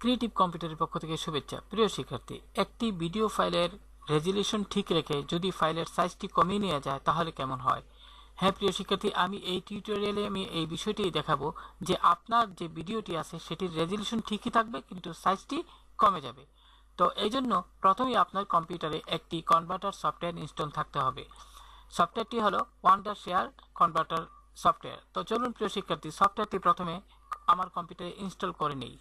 creative কম্পিউটারের পক্ষ থেকে শুভেচ্ছা প্রিয় শিক্ষার্থী একটি ভিডিও ফাইলের রেজুলেশন ঠিক রেখে যদি ফাইলের সাইজটি কমিয়ে নেওয়া যায় তাহলে কেমন হয় হ্যাঁ প্রিয় শিক্ষার্থী আমি এই টিউটোরিয়ালে আমি এই বিষয়টি দেখাবো যে আপনার যে ভিডিওটি আছে সেটির রেজুলেশন ঠিকই থাকবে কিন্তু সাইজটি কমে যাবে তো এই জন্য প্রথমেই আপনার কম্পিউটারে একটি কনভার্টার সফটওয়্যার ইনস্টল থাকতে হবে সফটওয়্যারটি হলো ওয়ান্ডার শেয়ার কনভার্টার সফটওয়্যার তো চলুন প্রিয় শিক্ষার্থী সফটওয়্যারটি প্রথমে আমার কম্পিউটারে ইনস্টল করে নেই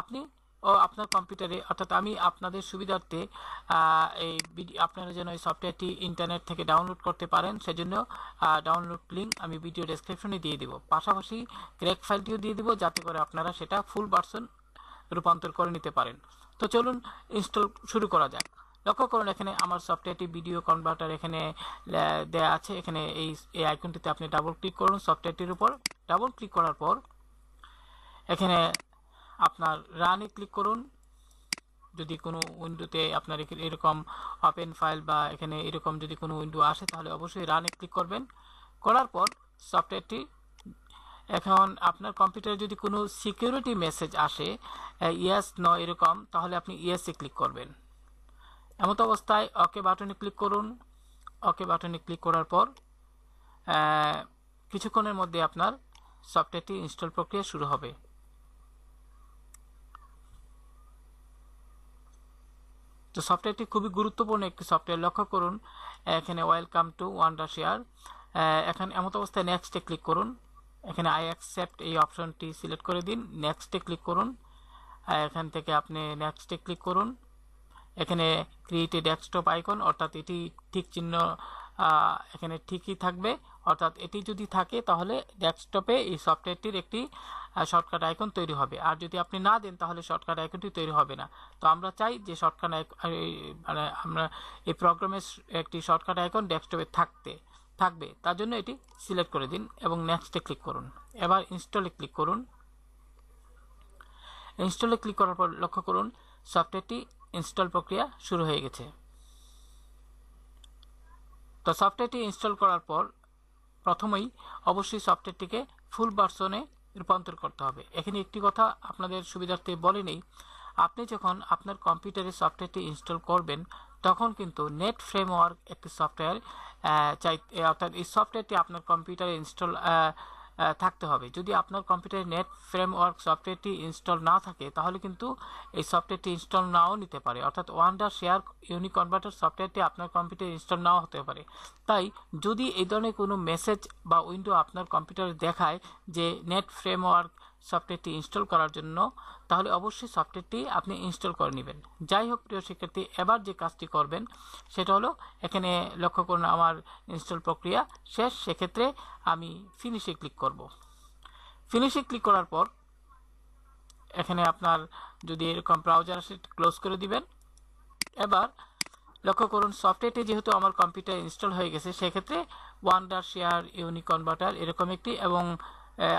আপনি ও আপনার কম্পিউটারে অর্থাৎ আমি আপনাদের সুবিধার্থে এই আপনারা যেন এই সফটওয়্যারটি ইন্টারনেট থেকে ডাউনলোড করতে পারেন সেজন্য ডাউনলোড লিঙ্ক আমি ভিডিও ডেসক্রিপশনে দিয়ে দেবো পাশাপাশি ক্র্যাক ফাইলটিও দিয়ে দেবো যাতে করে আপনারা সেটা ফুল ভার্সন রূপান্তর করে নিতে পারেন তো চলুন ইনস্টল শুরু করা যাক লক্ষ্য করুন এখানে আমার সফটওয়্যারটি ভিডিও কনভার্টার এখানে দেয়া আছে এখানে এই এই আইকনটিতে আপনি ডাবল ক্লিক করুন সফটওয়্যারটির উপর ডাবল ক্লিক করার পর এখানে আপনার রানে ক্লিক করুন যদি কোনো উইন্ডোতে আপনার এরকম ওপেন ফাইল বা এখানে এরকম যদি কোনো উইন্ডো আসে তাহলে অবশ্যই রানে ক্লিক করবেন করার পর সফটওয়্যারটি এখন আপনার কম্পিউটারে যদি কোনো সিকিউরিটি মেসেজ আসে ইয়েস ন এরকম তাহলে আপনি ইয়েসে ক্লিক করবেন এমত অবস্থায় ওকে বাটনে ক্লিক করুন ওকে বাটনে ক্লিক করার পর কিছুক্ষণের মধ্যে আপনার সফটওয়্যারটি ইনস্টল প্রক্রিয়া শুরু হবে তো সফটওয়্যারটি খুবই গুরুত্বপূর্ণ একটি সফটওয়্যার লক্ষ্য করুন এখানে ওয়েলকাম টু ওয়ান্ডার শেয়ার এখানে এমত অবস্থায় নেক্সটে ক্লিক করুন এখানে আই অ্যাকসেপ্ট এই অপশনটি সিলেক্ট করে দিন নেক্সটে ক্লিক করুন এখান থেকে আপনি নেক্সটে ক্লিক করুন এখানে ক্রিয়েট এ ডেস্কটপ আইকন অর্থাৎ এটি ঠিক চিহ্ন এখানে ঠিকই থাকবে অর্থাৎ এটি যদি থাকে তাহলে ডেস্কটপে এই সফটওয়্যারটির একটি শর্টকাট আইকন তৈরি হবে আর যদি আপনি না দেন তাহলে শর্টকাট আইকনটি তৈরি হবে না তো আমরা চাই যে শর্টকাট মানে আমরা এই প্রোগ্রামের একটি শর্টকাট আইকন ডেস্কটপে থাকতে থাকবে তার জন্য এটি সিলেক্ট করে দিন এবং নেক্সটে ক্লিক করুন এবার ইনস্টলে ক্লিক করুন ইনস্টলে ক্লিক করার পর লক্ষ্য করুন সফটওয়্যারটি ইনস্টল প্রক্রিয়া শুরু হয়ে গেছে তো সফটওয়্যারটি ইনস্টল করার পর প্রথমেই অবশ্যই সফটওয়্যারটিকে ফুল ভার্সনে রূপান্তর করতে হবে এখানে একটি কথা আপনাদের সুবিধার্থে বলে নেই আপনি যখন আপনার কম্পিউটারে সফটওয়্যারটি ইনস্টল করবেন তখন কিন্তু নেট ফ্রেমওয়ার্ক একটি সফটওয়্যার চাই অর্থাৎ এই সফটওয়্যারটি আপনার কম্পিউটারে ইনস্টল থাকতে হবে যদি আপনার কম্পিউটারে নেট ফ্রেমওয়ার্ক সফটওয়্যারটি ইনস্টল না থাকে তাহলে কিন্তু এই সফটওয়্যারটি ইনস্টল নাও নিতে পারে অর্থাৎ ওয়ান্ডার শেয়ার কনভার্টার সফটওয়্যারটি আপনার কম্পিউটারে ইনস্টল নাও হতে পারে তাই যদি এই ধরনের কোনো মেসেজ বা উইন্ডো আপনার কম্পিউটারে দেখায় যে নেট ফ্রেমওয়ার্ক সফটওয়্যারটি ইনস্টল করার জন্য তাহলে অবশ্যই সফটওয়্যারটি আপনি ইনস্টল করে নেবেন যাই হোক প্রিয় শিক্ষার্থী এবার যে কাজটি করবেন সেটা হলো এখানে লক্ষ্য করুন আমার ইনস্টল প্রক্রিয়া শেষ সেক্ষেত্রে আমি ফিনিশে ক্লিক করব ফিনিশে ক্লিক করার পর এখানে আপনার যদি এরকম ব্রাউজার আসে ক্লোজ করে দিবেন এবার লক্ষ্য করুন সফটওয়্যারটি যেহেতু আমার কম্পিউটার ইনস্টল হয়ে গেছে সেক্ষেত্রে ওয়ান্ডার শেয়ার ইউনিকনভার্টার এরকম একটি এবং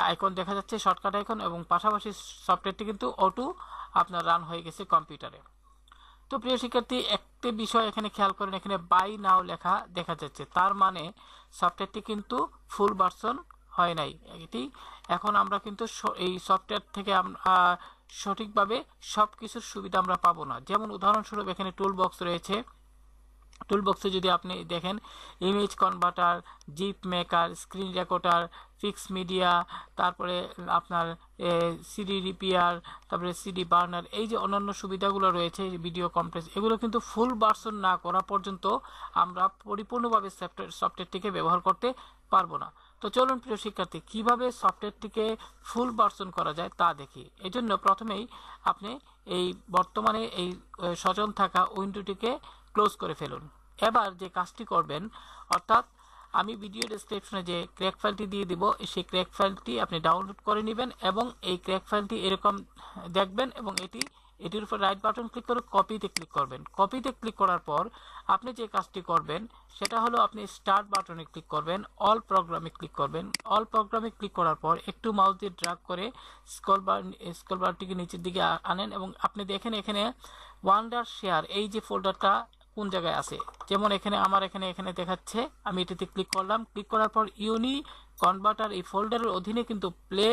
আইকন দেখা যাচ্ছে শর্টকাট আইকন এবং পাশাপাশি সফটওয়্যারটি কিন্তু অটো আপনার রান হয়ে গেছে কম্পিউটারে তো প্রিয় শিক্ষার্থী একটি বিষয় এখানে খেয়াল করেন এখানে বাই নাও লেখা দেখা যাচ্ছে তার মানে সফটওয়্যারটি কিন্তু ফুল ভার্সন হয় নাই এটি এখন আমরা কিন্তু এই সফটওয়্যার থেকে সঠিকভাবে সব কিছুর সুবিধা আমরা পাবো না যেমন উদাহরণস্বরূপ এখানে টুল বক্স রয়েছে টুলবক্সে যদি আপনি দেখেন image converter zip maker screen recorder fix media তারপরে আপনার সিডি রিপিয়ার তারপরে সিডি বার্নার এই যে অন্যান্য সুবিধাগুলো রয়েছে ভিডিও কম্প্রেস এগুলো কিন্তু ফুল ভার্সন না করা পর্যন্ত আমরা পরিপূর্ণভাবে সফটওয়্যার সফটওয়্যারটিকে ব্যবহার করতে পারবো না তো চলুন প্রিয় শিক্ষার্থী কীভাবে সফটওয়্যারটিকে ফুল ভার্সন করা যায় তা দেখি এজন্য প্রথমেই আপনি এই বর্তমানে এই সচল থাকা উইন্ডোটিকে ক্লোজ করে ফেলুন এবার যে কাজটি করবেন অর্থাৎ আমি ভিডিও ডিসক্রিপশনে যে ক্র্যাক ফাইলটি দিয়ে দিব সেই ক্র্যাক ফাইলটি আপনি ডাউনলোড করে নেবেন এবং এই ক্র্যাক ফাইলটি এরকম দেখবেন এবং এটি এটির উপর রাইট বাটন ক্লিক করে কপিতে ক্লিক করবেন কপিতে ক্লিক করার পর আপনি যে কাজটি করবেন সেটা হলো আপনি স্টার্ট বাটনে ক্লিক করবেন অল প্রোগ্রামে ক্লিক করবেন অল প্রোগ্রামে ক্লিক করার পর একটু মাউস দিয়ে ড্রাগ করে স্কল বার স্কল বারটিকে নিচের দিকে আনেন এবং আপনি দেখেন এখানে ওয়ান্ডার শেয়ার এই যে ফোল্ডারটা কোন জায়গায় আছে যেমন এখানে আমার এখানে এখানে দেখাচ্ছে আমি এটিতে ক্লিক করলাম ক্লিক করার পর ইউনি কনভার্টার এই ফোল্ডারের অধীনে কিন্তু প্লে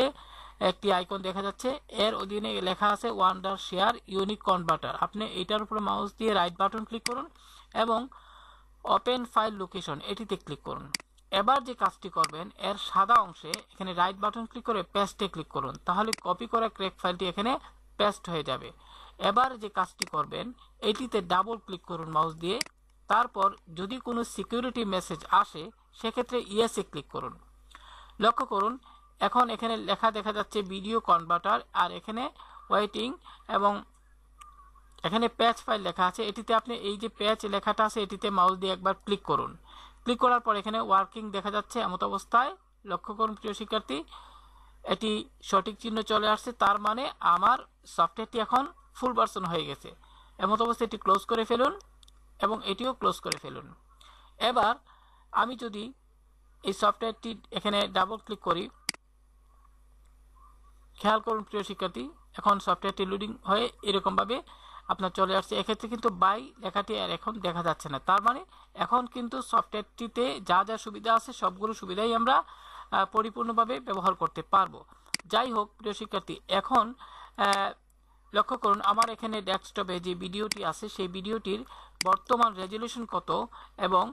একটি আইকন দেখা যাচ্ছে এর অধীনে লেখা আছে ওয়ান্ডার শেয়ার ইউনিক কনভার্টার আপনি এটার উপরে মাউস দিয়ে রাইট বাটন ক্লিক করুন এবং ওপেন ফাইল লোকেশন এটিতে ক্লিক করুন এবার যে কাজটি করবেন এর সাদা অংশে এখানে রাইট বাটন ক্লিক করে পেস্টে ক্লিক করুন তাহলে কপি করা ক্রেক ফাইলটি এখানে পেস্ট হয়ে যাবে এবার যে কাজটি করবেন এটিতে ডাবল ক্লিক করুন মাউস দিয়ে তারপর যদি কোনো সিকিউরিটি মেসেজ আসে সেক্ষেত্রে ইয়েসে ক্লিক করুন লক্ষ্য করুন এখন এখানে লেখা দেখা যাচ্ছে ভিডিও কনভার্টার আর এখানে ওয়েটিং এবং এখানে প্যাচ ফাইল লেখা আছে এটিতে আপনি এই যে প্যাচ লেখাটা আছে এটিতে মাউস দিয়ে একবার ক্লিক করুন ক্লিক করার পর এখানে ওয়ার্কিং দেখা যাচ্ছে এমত অবস্থায় লক্ষ্য করুন প্রিয় শিক্ষার্থী এটি সঠিক চিহ্ন চলে আসছে তার মানে আমার সফটওয়্যারটি এখন ফুল ভার্সন হয়ে গেছে এমত অবস্থায় এটি ক্লোজ করে ফেলুন এবং এটিও ক্লোজ করে ফেলুন এবার আমি যদি এই সফটওয়্যারটি এখানে ডাবল ক্লিক করি খেয়াল করুন প্রিয় শিক্ষার্থী এখন সফটওয়্যারটি লোডিং হয়ে এরকমভাবে আপনার চলে আসছে এক্ষেত্রে কিন্তু বাই লেখাটি আর এখন দেখা যাচ্ছে না তার মানে এখন কিন্তু সফটওয়্যারটিতে যা যা সুবিধা আছে সবগুলো সুবিধাই আমরা পরিপূর্ণভাবে ব্যবহার করতে পারবো যাই হোক প্রিয় শিক্ষার্থী এখন লক্ষ্য করুন আমার এখানে ডেস্কটপে যে ভিডিওটি আছে সেই ভিডিওটির বর্তমান রেজলিউশন কত এবং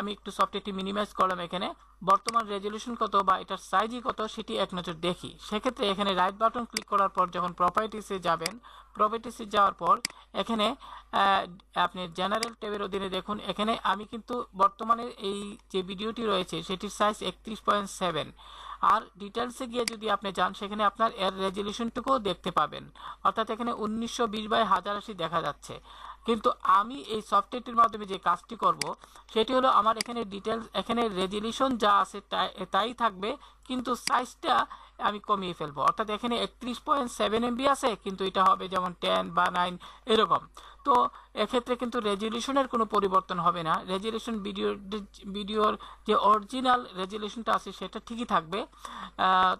আমি একটু সফটওয়্যারটি মিনিমাইজ করলাম এখানে বর্তমান রেজলিউশন কত বা এটার সাইজই কত সেটি এক নজর দেখি সেক্ষেত্রে এখানে রাইট বাটন ক্লিক করার পর যখন প্রপার্টিসে যাবেন প্রপার্টিসে যাওয়ার পর এখানে আপনি জেনারেল টেবের অধীনে দেখুন এখানে আমি কিন্তু বর্তমানে এই যে ভিডিওটি রয়েছে সেটির সাইজ একত্রিশ পয়েন্ট সেভেন আর ডিটেলসে গিয়ে যদি আপনি যান সেখানে আপনার এর রেজলিউশনটুকুও দেখতে পাবেন অর্থাৎ এখানে উনিশশো বিশ বাই হাজার আশি দেখা যাচ্ছে কিন্তু আমি এই সফটওয়্যারটির মাধ্যমে যে কাজটি করব সেটি হলো আমার এখানে ডিটেলস এখানে রেজলিউশন যা আছে তাই থাকবে কিন্তু সাইজটা আমি কমিয়ে ফেলবো অর্থাৎ এখানে একত্রিশ পয়েন্ট সেভেন এমবি আছে কিন্তু এটা হবে যেমন টেন বা নাইন এরকম তো এক্ষেত্রে কিন্তু রেজলিউশনের কোনো পরিবর্তন হবে না রেজলিউশন ভিডিও ভিডিওর যে অরিজিনাল রেজলিউশনটা আছে সেটা ঠিকই থাকবে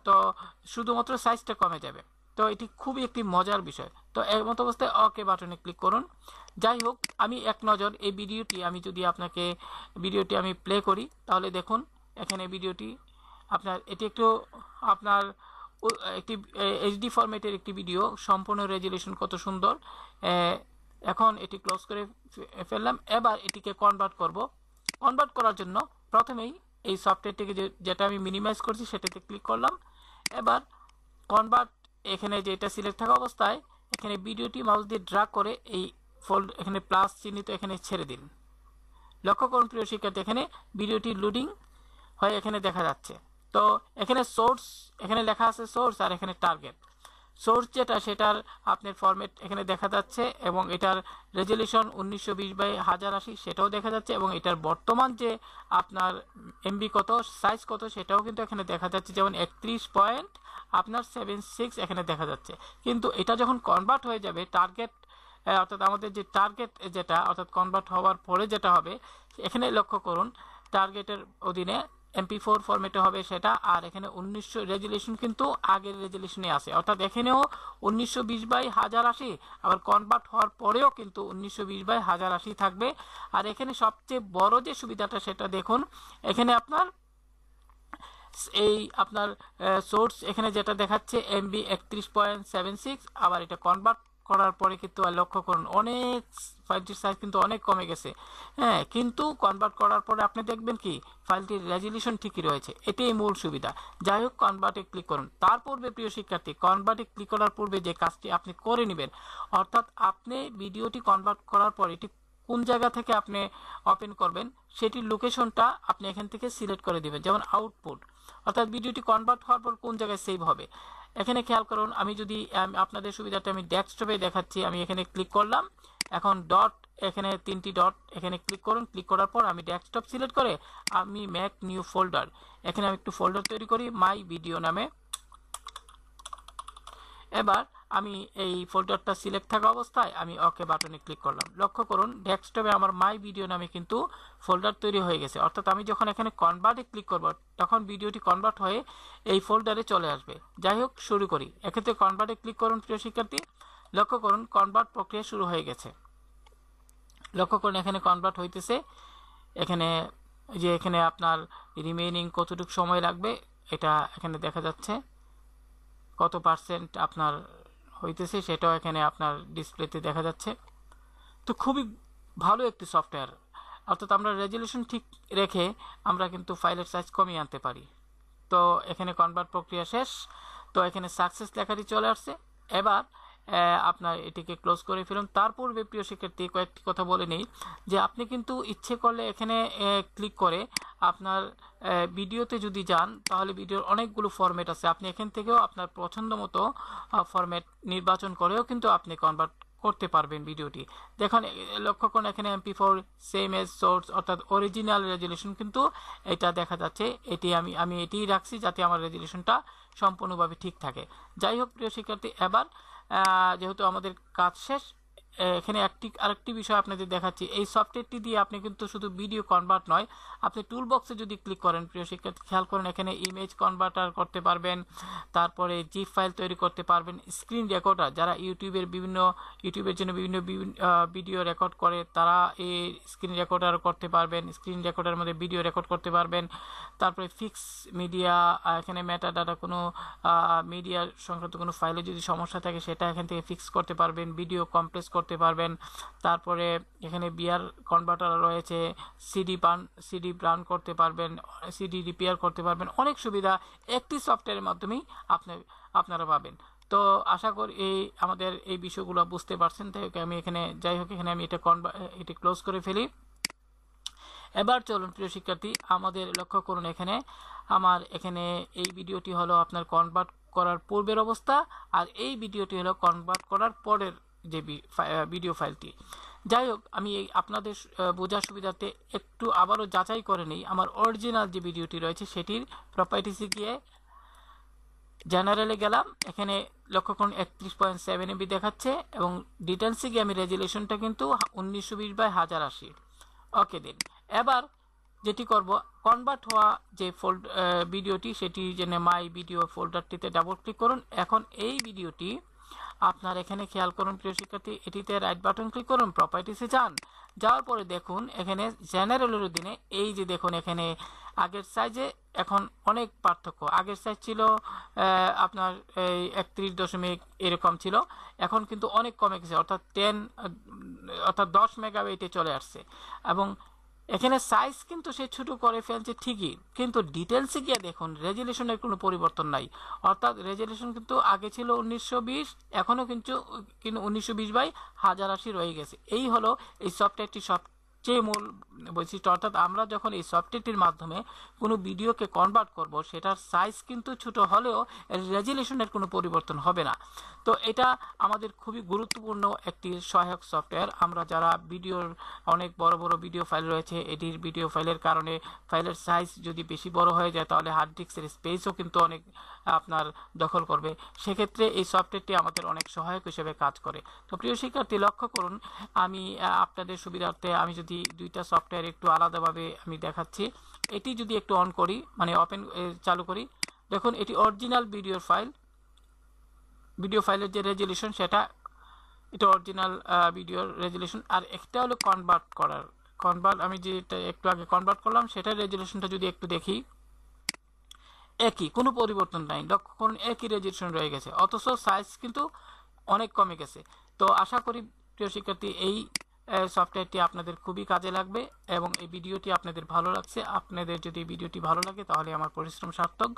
তো শুধুমাত্র সাইজটা কমে যাবে তো এটি খুবই একটি মজার বিষয় তো এর মতো অবস্থায় অকে বাটনে ক্লিক করুন যাই হোক আমি এক নজর এই ভিডিওটি আমি যদি আপনাকে ভিডিওটি আমি প্লে করি তাহলে দেখুন এখানে ভিডিওটি আপনার এটি একটু আপনার একটি এইচডি ফরম্যাটের একটি ভিডিও সম্পূর্ণ রেজলিউশন কত সুন্দর এখন এটি ক্লোজ করে ফেললাম এবার এটিকে কনভার্ট করব কনভার্ট করার জন্য প্রথমেই এই সফটওয়্যারটিকে যেটা আমি মিনিমাইজ করছি সেটাতে ক্লিক করলাম এবার কনভার্ট এখানে যেটা সিলেক্ট থাকা অবস্থায় এখানে ভিডিওটি মাউস দিয়ে ড্রাগ করে এই ফোল্ড এখানে প্লাস চিহ্নিত এখানে ছেড়ে দিন লক্ষ্য করুন প্রিয় শিক্ষার্থী এখানে ভিডিওটি লুডিং হয় এখানে দেখা যাচ্ছে তো এখানে সোর্স এখানে লেখা আছে সোর্স আর এখানে টার্গেট সোর্স যেটা সেটার আপনার ফরম্যাট এখানে দেখা যাচ্ছে এবং এটার রেজলিউশন উনিশশো বিশ বাই হাজার আশি সেটাও দেখা যাচ্ছে এবং এটার বর্তমান যে আপনার এমবি কত সাইজ কত সেটাও কিন্তু এখানে দেখা যাচ্ছে যেমন একত্রিশ পয়েন্ট আপনার সেভেন সিক্স এখানে দেখা যাচ্ছে কিন্তু এটা যখন কনভার্ট হয়ে যাবে টার্গেট অর্থাৎ আমাদের যে টার্গেট যেটা অর্থাৎ কনভার্ট হওয়ার পরে যেটা হবে এখানে লক্ষ্য করুন টার্গেটের অধীনে এমপি ফোর ফরম্যাটে হবে সেটা আর এখানে উনিশশো রেজুলেশন কিন্তু আগের রেজুলেশনে আছে অর্থাৎ এখানেও উনিশশো বিশ বাই হাজার আশি আবার কনভার্ট হওয়ার পরেও কিন্তু উনিশশো বিশ বাই হাজার আশি থাকবে আর এখানে সবচেয়ে বড় যে সুবিধাটা সেটা দেখুন এখানে আপনার এই আপনার সোর্স এখানে যেটা দেখাচ্ছে এমবি একত্রিশ পয়েন্ট সেভেন সিক্স আবার এটা কনভার্ট করার পরে কিন্তু লক্ষ্য করুন অনেক ফাইলটির সাইজ কিন্তু অনেক কমে গেছে হ্যাঁ কিন্তু কনভার্ট করার পরে আপনি দেখবেন কি ফাইলটির রেজলিউশন ঠিকই রয়েছে এটাই মূল সুবিধা যাই হোক কনভার্টে ক্লিক করুন তার পূর্বে প্রিয় শিক্ষার্থী কনভার্টে ক্লিক করার পূর্বে যে কাজটি আপনি করে নেবেন অর্থাৎ আপনি ভিডিওটি কনভার্ট করার পর এটি কোন জায়গা থেকে আপনি ওপেন করবেন সেটির লোকেশনটা আপনি এখান থেকে সিলেক্ট করে দেবেন যেমন আউটপুট অর্থাৎ ভিডিওটি কনভার্ট হওয়ার পর কোন জায়গায় সেভ হবে এখানে খেয়াল করুন আমি যদি আপনাদের সুবিধাতে আমি ডেস্কটপে দেখাচ্ছি আমি এখানে ক্লিক করলাম এখন ডট এখানে তিনটি ডট এখানে ক্লিক করুন ক্লিক করার পর আমি ডেস্কটপ সিলেক্ট করে আমি ম্যাক নিউ ফোল্ডার এখানে আমি একটু ফোল্ডার তৈরি করি মাই ভিডিও নামে এবার আমি এই ফোল্ডারটা সিলেক্ট থাকা অবস্থায় আমি ওকে বাটনে ক্লিক করলাম লক্ষ্য করুন ডেস্কটপে আমার মাই ভিডিও নামে কিন্তু ফোল্ডার তৈরি হয়ে গেছে অর্থাৎ আমি যখন এখানে কনভার্টে ক্লিক করব তখন ভিডিওটি কনভার্ট হয়ে এই ফোল্ডারে চলে আসবে যাই হোক শুরু করি এক্ষেত্রে কনভার্টে ক্লিক করুন প্রিয় শিক্ষার্থী লক্ষ্য করুন কনভার্ট প্রক্রিয়া শুরু হয়ে গেছে লক্ষ্য করুন এখানে কনভার্ট হইতেছে এখানে যে এখানে আপনার রিমেইনিং কতটুকু সময় লাগবে এটা এখানে দেখা যাচ্ছে কত পার্সেন্ট আপনার হইতেছে সেটাও এখানে আপনার ডিসপ্লেতে দেখা যাচ্ছে তো খুবই ভালো একটি সফটওয়্যার অর্থাৎ আমরা রেজুলেশন ঠিক রেখে আমরা কিন্তু ফাইলের সাইজ কমিয়ে আনতে পারি তো এখানে কনভার্ট প্রক্রিয়া শেষ তো এখানে সাকসেস লেখাটি চলে আসছে এবার আপনার এটিকে ক্লোজ করে ফেলুন তার পূর্বে প্রিয় শিক্ষার্থী কয়েকটি কথা বলে নেই যে আপনি কিন্তু ইচ্ছে করলে এখানে ক্লিক করে আপনার ভিডিওতে যদি যান তাহলে ভিডিওর অনেকগুলো ফরম্যাট আছে আপনি এখান থেকেও আপনার পছন্দ মতো ফরম্যাট নির্বাচন করেও কিন্তু আপনি কনভার্ট করতে পারবেন ভিডিওটি দেখুন লক্ষ্য করুন এখানে MP four same as source অর্থাৎ অরিজিনাল রেজুলেশন কিন্তু এটা দেখা যাচ্ছে এটি আমি আমি এটি রাখছি যাতে আমার রেজুলেশনটা সম্পূর্ণভাবে ঠিক থাকে যাই হোক প্রিয় শিক্ষার্থী এবার যেহেতু আমাদের কাজ শেষ এখানে একটি আরেকটি বিষয় আপনাদের দেখাচ্ছি এই সফটওয়্যারটি দিয়ে আপনি কিন্তু শুধু ভিডিও কনভার্ট নয় আপনি টুল বক্সে যদি ক্লিক করেন প্রিয় শিক্ষার্থী খেয়াল করেন এখানে ইমেজ কনভার্টার করতে পারবেন তারপরে জিপ ফাইল তৈরি করতে পারবেন স্ক্রিন রেকর্ডার যারা ইউটিউবের বিভিন্ন ইউটিউবের জন্য বিভিন্ন ভিডিও রেকর্ড করে তারা এই স্ক্রিন রেকর্ডার করতে পারবেন স্ক্রিন রেকর্ডার মধ্যে ভিডিও রেকর্ড করতে পারবেন তারপরে ফিক্স মিডিয়া এখানে মেটা ডাটা কোনো মিডিয়া সংক্রান্ত কোনো ফাইলে যদি সমস্যা থাকে সেটা এখান থেকে ফিক্স করতে পারবেন ভিডিও কমপ্লেস করতে করতে পারবেন তারপরে এখানে বিয়ার কনভার্টার রয়েছে সিডি পান সিডি ব্রান করতে পারবেন সিডি রিপেয়ার করতে পারবেন অনেক সুবিধা একটি সফটওয়্যারের মাধ্যমেই আপনি আপনারা পাবেন তো আশা করি এই আমাদের এই বিষয়গুলো বুঝতে পারছেন তাই আমি এখানে যাই হোক এখানে আমি এটা কনভার এটা ক্লোজ করে ফেলি এবার চলুন প্রিয় শিক্ষার্থী আমাদের লক্ষ্য করুন এখানে আমার এখানে এই ভিডিওটি হলো আপনার কনভার্ট করার পূর্বের অবস্থা আর এই ভিডিওটি হলো কনভার্ট করার পরের যে ভিডিও ফাইলটি যাই হোক আমি এই আপনাদের বোঝার সুবিধার্থে একটু আবারও যাচাই করে নিই আমার অরিজিনাল যে ভিডিওটি রয়েছে সেটির প্রপার্টিসে গিয়ে জেনারেলে গেলাম এখানে লক্ষ্য করুন একত্রিশ পয়েন্ট সেভেন এমবি দেখাচ্ছে এবং ডিটেলসে গিয়ে আমি রেজুলেশনটা কিন্তু উনিশশো বিশ বাই হাজার আশি ওকে দিন এবার যেটি করব কনভার্ট হওয়া যে ফোল্ড ভিডিওটি সেটি জেনে মাই ভিডিও ফোল্ডারটিতে ডাবল ক্লিক করুন এখন এই ভিডিওটি আপনার এখানে খেয়াল করুন প্রিয় শিক্ষার্থী এটিতে রাইট বাটন ক্লিক করুন প্রপার্টিসে যান যাওয়ার পরে দেখুন এখানে জেনারেলের অধীনে এই যে দেখুন এখানে আগের সাইজে এখন অনেক পার্থক্য আগের সাইজ ছিল আপনার এই একত্রিশ দশমিক এরকম ছিল এখন কিন্তু অনেক কমে গেছে অর্থাৎ টেন অর্থাৎ দশ মেগাবাইটে চলে আসছে এবং এখানে সাইজ কিন্তু সে ছোট করে ফেলছে ঠিকই কিন্তু ডিটেলসে গিয়ে দেখুন রেজুলেশনের কোনো পরিবর্তন নাই অর্থাৎ রেজুলেশন কিন্তু আগে ছিল উনিশশো বিশ এখনও কিন্তু কিন্তু উনিশশো বিশ বাই হাজার আশি রয়ে গেছে এই হলো এই সফটওয়্যারটি সব যে মূল বৈশিষ্ট্য অর্থাৎ আমরা যখন এই সফটওয়্যারটির মাধ্যমে কোনো ভিডিওকে কনভার্ট করব সেটার সাইজ কিন্তু ছোট হলেও রেজুলেশনের কোনো পরিবর্তন হবে না তো এটা আমাদের খুবই গুরুত্বপূর্ণ একটি সহায়ক সফটওয়্যার আমরা যারা ভিডিওর অনেক বড় বড় ভিডিও ফাইল রয়েছে এটির ভিডিও ফাইলের কারণে ফাইলের সাইজ যদি বেশি বড় হয়ে যায় তাহলে হার্ড ডিস্কের স্পেসও কিন্তু অনেক আপনার দখল করবে সেক্ষেত্রে এই সফটওয়্যারটি আমাদের অনেক সহায়ক হিসেবে কাজ করে তো প্রিয় শিক্ষার্থী লক্ষ্য করুন আমি আপনাদের সুবিধার্থে আমি যদি দুইটা সফটওয়্যার একটু আলাদাভাবে আমি দেখাচ্ছি এটি যদি একটু অন করি মানে ওপেন চালু করি দেখুন এটি অরিজিনাল ভিডিও ফাইল ভিডিও ফাইলের যে রেজলিউশন সেটা এটা অরিজিনাল ভিডিওর রেজলিউশন আর একটা হলো কনভার্ট করার কনভার্ট আমি যেটা একটু আগে কনভার্ট করলাম সেটার রেজলিউশনটা যদি একটু দেখি একই কোনো পরিবর্তন নাই লক্ষ্য একই রেজিস্ট্রেশন রয়ে গেছে অথচ সাইজ কিন্তু অনেক কমে গেছে তো আশা করি প্রিয় শিক্ষার্থী এই সফটওয়্যারটি আপনাদের খুবই কাজে লাগবে এবং এই ভিডিওটি আপনাদের ভালো লাগছে আপনাদের যদি ভিডিওটি ভালো লাগে তাহলে আমার পরিশ্রম সার্থক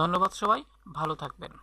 ধন্যবাদ সবাই ভালো থাকবেন